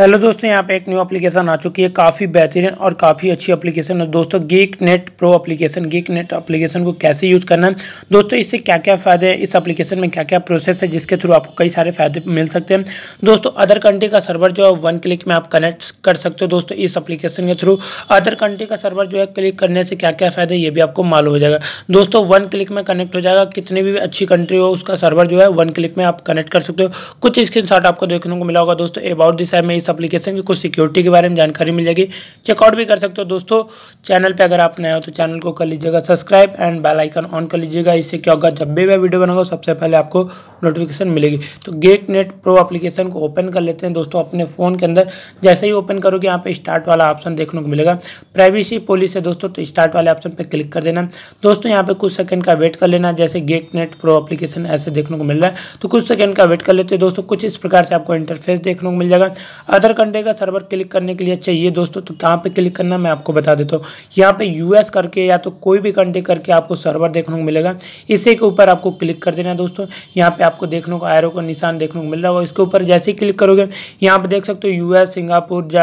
hello दोस्तों यहाँ पे एक न्यू एप्लीकेशन आ चुकी है काफ़ी बेहतरीन और काफ़ी अच्छी एप्लीकेशन है दोस्तों Geek Net Pro application Geek Net application को कैसे यूज़ करना है दोस्तों इससे क्या क्या फ़ायदे हैं इस एप्लीकेशन में क्या क्या प्रोसेस है जिसके थ्रू आपको कई सारे फायदे मिल सकते हैं दोस्तों अदर कंट्री का सर्वर जो है वन क्लिक में आप कनेक्ट कर सकते हो दोस्तों इस अप्लीकेशन के थ्रू अदर कंट्री का सर्वर जो है क्लिक करने से क्या क्या फ़ायदे ये भी आपको मालूम हो जाएगा दोस्तों वन क्लिक में कनेक्ट हो जाएगा कितनी भी अच्छी कंट्री हो उसका सर्वर जो है वन क्लिक में आप कनेक्ट कर सकते हो कुछ स्क्रीन आपको देखने को मिला होगा दोस्तों अबाउट दिस है इस एप्लीकेशन की कुछ सिक्योरिटी के बारे में जानकारी मिल जाएगी चेकआउट भी कर सकते हो दोस्तों चैनल पे अगर आप नए हो तो चैनल को कर लीजिएगा subscribe and bell icon on कर लीजिएगा इससे क्या होगा जब भी मैं वीडियो बनाऊंगा सबसे पहले आपको नोटिफिकेशन मिलेगी तो गेट नेट प्रो अप्लीकेशन को ओपन कर लेते हैं दोस्तों अपने फ़ोन के अंदर जैसे ही ओपन करोगे यहाँ पे स्टार्ट वाला ऑप्शन देखने को मिलेगा प्राइवेसी पॉलिस है दोस्तों तो स्टार्ट वाले ऑप्शन पर क्लिक कर देना दोस्तों यहाँ पर कुछ सेकंड का वेट कर लेना जैसे गेट नेट प्रो अप्लीकेशन ऐसे देखने को मिल रहा है तो कुछ सेकंड का वेट कर लेते हैं दोस्तों कुछ इस प्रकार से आपको इंटरफेस देखने को मिल जाएगा अदर कंट्री का सर्वर क्लिक करने के लिए चाहिए अच्छा दोस्तों तो कहाँ पर क्लिक करना मैं आपको बता देता हूँ यहाँ पे यू करके या तो कोई भी कंट्री करके आपको सर्वर देखने को मिलेगा इसी के ऊपर आपको क्लिक कर देना दोस्तों यहाँ पे आप आपको देखने को एरो का निशान देखने को मिल रहा होगा इसके ऊपर जैसे ही क्लिक करोगे यहाँ पर देख सकते हो US Singapore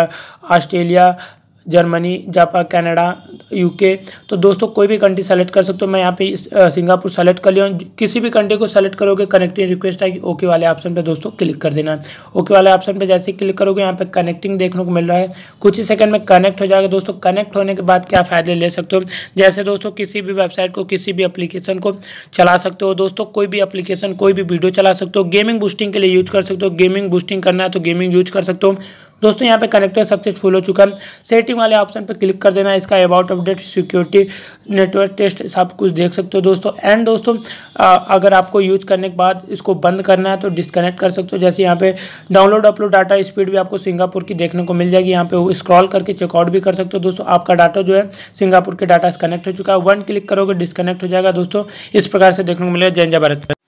Australia Germany Japan Canada UK तो दोस्तों कोई भी कंट्री सेलेक्ट कर सकते हो मैं यहाँ पे सिंगापुर सेलेक्ट कर लिया हूँ किसी भी कंट्री को सेलेक्ट करोगे कनेक्टिंग रिक्वेस्ट आएगी ओके वाले ऑप्शन पे दोस्तों क्लिक कर देना ओके वाले ऑप्शन पे जैसे क्लिक करोगे यहाँ पे कनेक्टिंग देखने को मिल रहा है कुछ ही सेकंड में कनेक्ट हो जाएगा दोस्तों कनेक्ट होने के बाद क्या फ़ायदे ले सकते हो जैसे दोस्तों किसी भी वेबसाइट को किसी भी अप्लीकेशन को चला सकते हो दोस्तों कोई भी अप्लीकेशन कोई भी वीडियो चला सकते हो गेमिंग बूस्टिंग के लिए यूज कर सकते हो गेमिंग बूस्टिंग करना है तो गेमिंग यूज कर सकते हो दोस्तों यहाँ पे कनेक्टर सक्सेसफुल हो चुका है सेटिंग वाले ऑप्शन पर क्लिक कर देना इसका about update security network test सब कुछ देख सकते हो दोस्तों एंड दोस्तों आ, अगर आपको यूज करने के बाद इसको बंद करना है तो डिसकनेक्ट कर सकते हो जैसे यहाँ पे डाउनलोड अपलोड डाटा स्पीड भी आपको सिंगापुर की देखने को मिल जाएगी यहाँ पे स्क्रॉल करके चेकआउट भी कर सकते हो दोस्तों आपका डाटा जो है सिंगापुर के डाटा से कनेक्ट हो चुका है वन क्लिक करोगे डिस्कनेक्ट हो जाएगा दोस्तों इस प्रकार से देखने को मिलेगा जय जय भारत